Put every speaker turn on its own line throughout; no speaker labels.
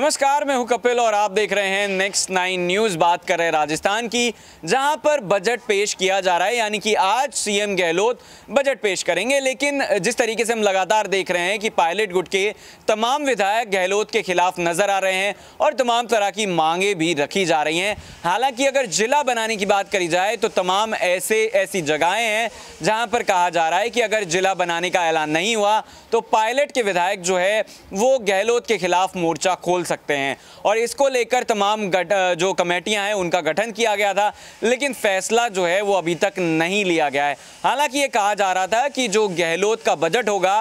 नमस्कार मैं हूं कपिल और आप देख रहे हैं नेक्स्ट नाइन न्यूज बात कर रहे हैं राजस्थान की जहां पर बजट पेश किया जा रहा है यानी कि आज सीएम गहलोत बजट पेश करेंगे लेकिन जिस तरीके से हम लगातार देख रहे हैं कि पायलट गुट के तमाम विधायक गहलोत के खिलाफ नजर आ रहे हैं और तमाम तरह की मांगे भी रखी जा रही हैं हालांकि अगर जिला बनाने की बात करी जाए तो तमाम ऐसे ऐसी जगहें हैं जहाँ पर कहा जा रहा है कि अगर जिला बनाने का ऐलान नहीं हुआ तो पायलट के विधायक जो है वो गहलोत के खिलाफ मोर्चा खोल सकते हैं और इसको लेकर तमाम गट जो कमेटियां हैं उनका गठन किया गया था लेकिन फैसला जो है वो अभी तक नहीं लिया गया है हालांकि ये कहा जा रहा था कि जो गहलोत का बजट होगा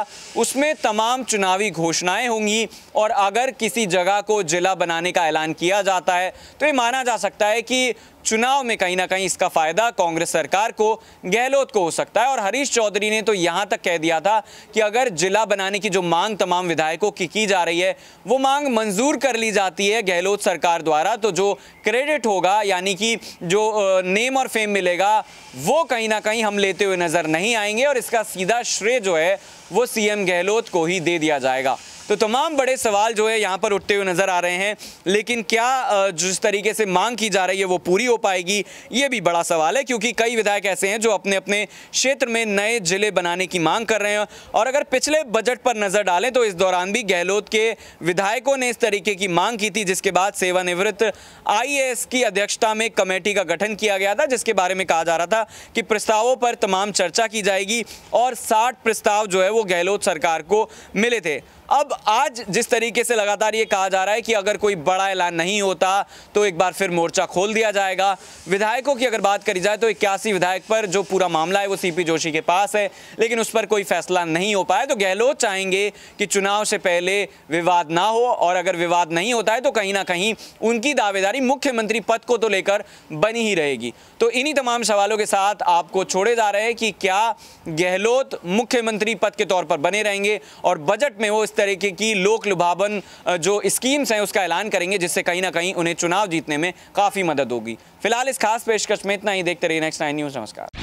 उसमें तमाम चुनावी घोषणाएं होंगी और अगर किसी जगह को जिला बनाने का ऐलान किया जाता है तो ये माना जा सकता है कि चुनाव में कहीं ना कहीं इसका फायदा कांग्रेस सरकार को गहलोत को हो सकता है और हरीश चौधरी ने तो यहां तक कह दिया था कि अगर जिला बनाने की जो मांग तमाम विधायकों की की जा रही है वो मांग मंजूर कर ली जाती है गहलोत सरकार द्वारा तो जो क्रेडिट होगा यानी कि जो नेम और फेम मिलेगा वो कहीं ना कहीं हम लेते हुए नज़र नहीं आएंगे और इसका सीधा श्रेय जो है वो सीएम गहलोत को ही दे दिया जाएगा तो तमाम बड़े सवाल जो है यहाँ पर उठते हुए नज़र आ रहे हैं लेकिन क्या जिस तरीके से मांग की जा रही है वो पूरी हो पाएगी ये भी बड़ा सवाल है क्योंकि कई विधायक ऐसे हैं जो अपने अपने क्षेत्र में नए जिले बनाने की मांग कर रहे हैं और अगर पिछले बजट पर नज़र डालें तो इस दौरान भी गहलोत के विधायकों ने इस तरीके की मांग की थी जिसके बाद सेवानिवृत्त आई की अध्यक्षता में कमेटी का गठन किया गया था जिसके बारे में कहा जा रहा था कि प्रस्तावों पर तमाम चर्चा की जाएगी और साठ प्रस्ताव जो है वो गहलोत सरकार को मिले थे अब आज जिस तरीके से लगातार ये कहा जा रहा है कि अगर कोई बड़ा ऐलान नहीं होता तो एक बार फिर मोर्चा खोल दिया जाएगा विधायकों की अगर बात करी जाए तो इक्यासी विधायक पर जो पूरा मामला है वो सीपी जोशी के पास है लेकिन उस पर कोई फैसला नहीं हो पाया तो गहलोत चाहेंगे कि चुनाव से पहले विवाद ना हो और अगर विवाद नहीं होता है तो कहीं ना कहीं उनकी दावेदारी मुख्यमंत्री पद को तो लेकर बनी ही रहेगी तो इन्हीं तमाम सवालों के साथ आपको छोड़े जा रहे हैं कि क्या गहलोत मुख्यमंत्री पद के तौर पर बने रहेंगे और बजट में वो इस तरीके की लोक लुभावन जो स्कीम्स हैं उसका ऐलान करेंगे जिससे कहीं ना कहीं उन्हें चुनाव जीतने में काफ़ी मदद होगी फिलहाल इस खास पेशकश में इतना ही देखते रहिए नेक्स्ट नाइन न्यूज़ नमस्कार